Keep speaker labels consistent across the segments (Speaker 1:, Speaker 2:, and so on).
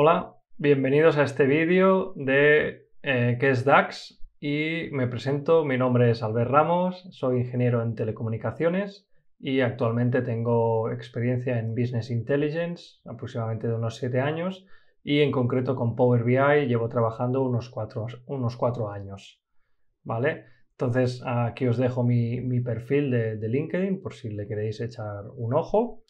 Speaker 1: Hola, bienvenidos a este vídeo de eh, qué es DAX y me presento, mi nombre es Albert Ramos, soy ingeniero en telecomunicaciones y actualmente tengo experiencia en Business Intelligence, aproximadamente de unos 7 años y en concreto con Power BI llevo trabajando unos 4 cuatro años, ¿vale? Entonces aquí os dejo mi, perfil de LinkedIn por si le queréis echar un ojo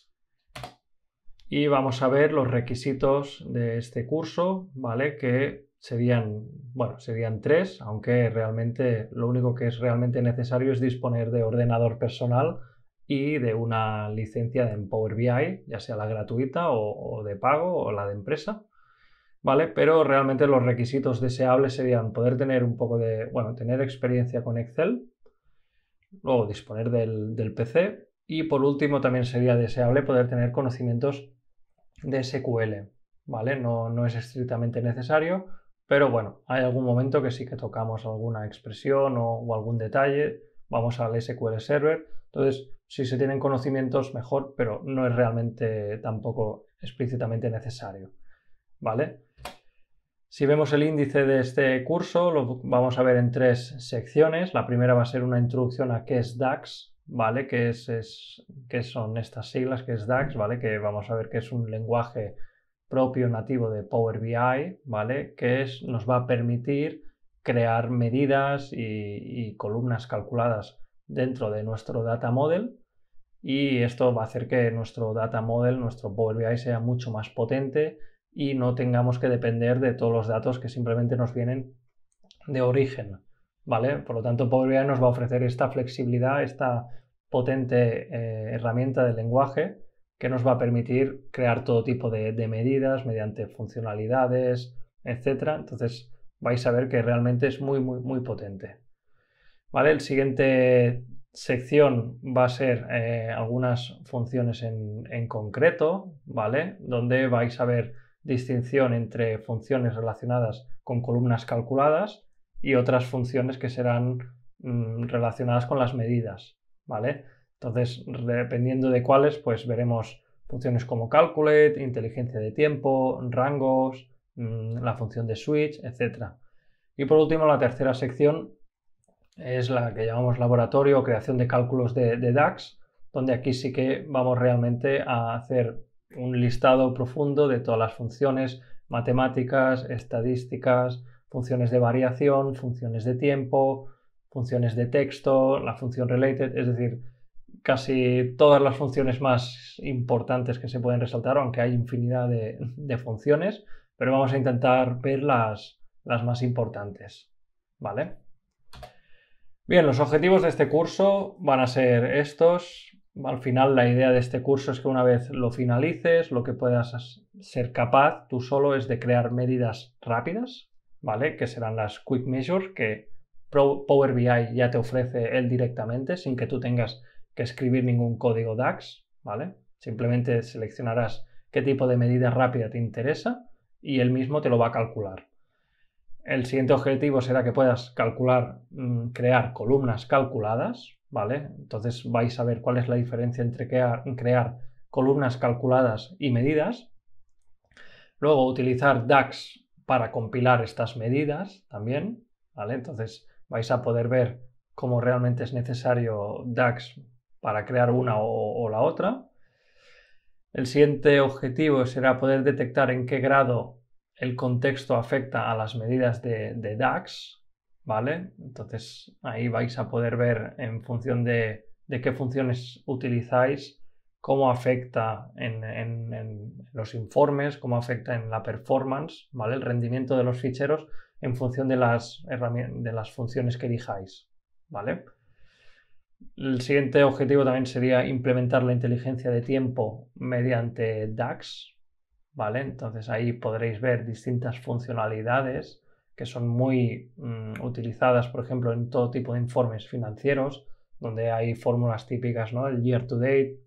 Speaker 1: y vamos a ver los requisitos de este curso, ¿vale? Que serían, bueno, serían tres, aunque realmente lo único que es realmente necesario es disponer de ordenador personal y de una licencia en Power BI, ya sea la gratuita o, de pago o la de empresa. ¿Vale? Pero realmente los requisitos deseables serían poder tener un poco de, bueno, tener experiencia con Excel, luego disponer del, del PC, y por último, también sería deseable poder tener conocimientos de SQL, ¿vale? No, no es estrictamente necesario, pero bueno, hay algún momento que sí que tocamos alguna expresión o, o algún detalle, vamos al SQL Server, entonces si se tienen conocimientos mejor, pero no es realmente tampoco explícitamente necesario, ¿vale? Si vemos el índice de este curso, lo vamos a ver en tres secciones. La primera va a ser una introducción a qué es DAX, ¿vale? Que, es, que son estas siglas, que es DAX, ¿vale? Que vamos a ver que es un lenguaje propio nativo de Power BI, ¿vale? Que nos va a permitir crear medidas y, columnas calculadas dentro de nuestro data model y esto va a hacer que nuestro data model, nuestro Power BI sea mucho más potente y no tengamos que depender de todos los datos que simplemente nos vienen de origen, por lo tanto, Power BI nos va a ofrecer esta flexibilidad, esta potente eh, herramienta del lenguaje que nos va a permitir crear todo tipo de, medidas mediante funcionalidades, etc. Entonces, vais a ver que realmente es muy, muy, muy potente. ¿Vale? El siguiente sección va a ser eh, algunas funciones en, en, concreto, ¿vale? Donde vais a ver distinción entre funciones relacionadas con columnas calculadas y otras funciones que serán mm, relacionadas con las medidas, ¿vale? Entonces, dependiendo de cuáles, pues veremos funciones como calculate, inteligencia de tiempo, rangos, mm, la función de switch, etc. Y por último, la tercera sección es la que llamamos laboratorio o creación de cálculos de DAX, donde aquí sí que vamos realmente a hacer un listado profundo de todas las funciones matemáticas, estadísticas, funciones de variación, funciones de tiempo, funciones de texto, la función related, es decir, casi todas las funciones más importantes que se pueden resaltar, aunque hay infinidad de, funciones, pero vamos a intentar ver las, las más importantes. ¿Vale? Bien, los objetivos de este curso van a ser estos. Al final la idea de este curso es que una vez lo finalices, lo que puedas ser capaz tú solo es de crear medidas rápidas ¿vale? Que serán las Quick Measures que Power BI ya te ofrece él directamente sin que tú tengas que escribir ningún código DAX, ¿vale? Simplemente seleccionarás qué tipo de medida rápida te interesa y él mismo te lo va a calcular. El siguiente objetivo será que puedas calcular, mm, crear columnas calculadas, ¿vale? Entonces vais a ver cuál es la diferencia entre crear, crear columnas calculadas y medidas. Luego utilizar DAX para compilar estas medidas también, ¿vale? Entonces vais a poder ver cómo realmente es necesario DAX para crear una o, la otra. El siguiente objetivo será poder detectar en qué grado el contexto afecta a las medidas de, DAX, ¿vale? Entonces ahí vais a poder ver en función de, de qué funciones utilizáis cómo afecta en, los informes, cómo afecta en la performance, ¿vale? El rendimiento de los ficheros en función de las, de las funciones que elijáis, ¿vale? El siguiente objetivo también sería implementar la inteligencia de tiempo mediante DAX, ¿vale? Entonces ahí podréis ver distintas funcionalidades que son muy mm, utilizadas, por ejemplo, en todo tipo de informes financieros, donde hay fórmulas típicas, ¿no? El year to date,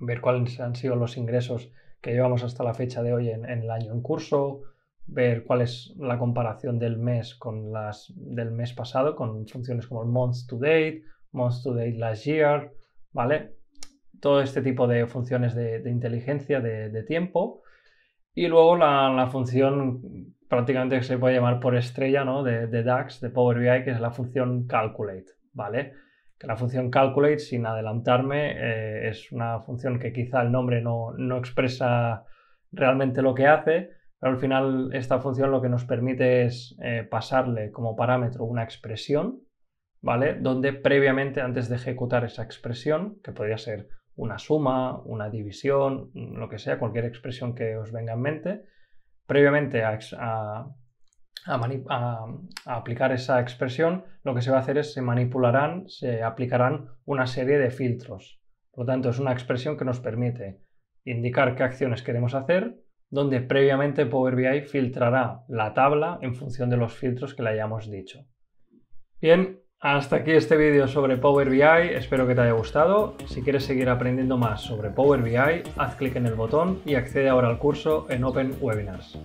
Speaker 1: ver cuáles han sido los ingresos que llevamos hasta la fecha de hoy en, el año en curso, ver cuál es la comparación del mes con las del mes pasado, con funciones como el month to date, month to date last year, ¿vale? Todo este tipo de funciones de, inteligencia, de, tiempo. Y luego la, función prácticamente que se puede llamar por estrella, ¿no? de DAX, de Power BI, que es la función calculate, ¿vale? que la función calculate, sin adelantarme, eh, es una función que quizá el nombre no, expresa realmente lo que hace, pero al final esta función lo que nos permite es eh, pasarle como parámetro una expresión, ¿vale? Donde previamente, antes de ejecutar esa expresión, que podría ser una suma, una división, lo que sea, cualquier expresión que os venga en mente, previamente a a, aplicar esa expresión, lo que se va a hacer es se manipularán, se aplicarán una serie de filtros. Por lo tanto, es una expresión que nos permite indicar qué acciones queremos hacer, donde previamente Power BI filtrará la tabla en función de los filtros que le hayamos dicho. Bien, hasta aquí este vídeo sobre Power BI, espero que te haya gustado. Si quieres seguir aprendiendo más sobre Power BI, haz clic en el botón y accede ahora al curso en Open Webinars.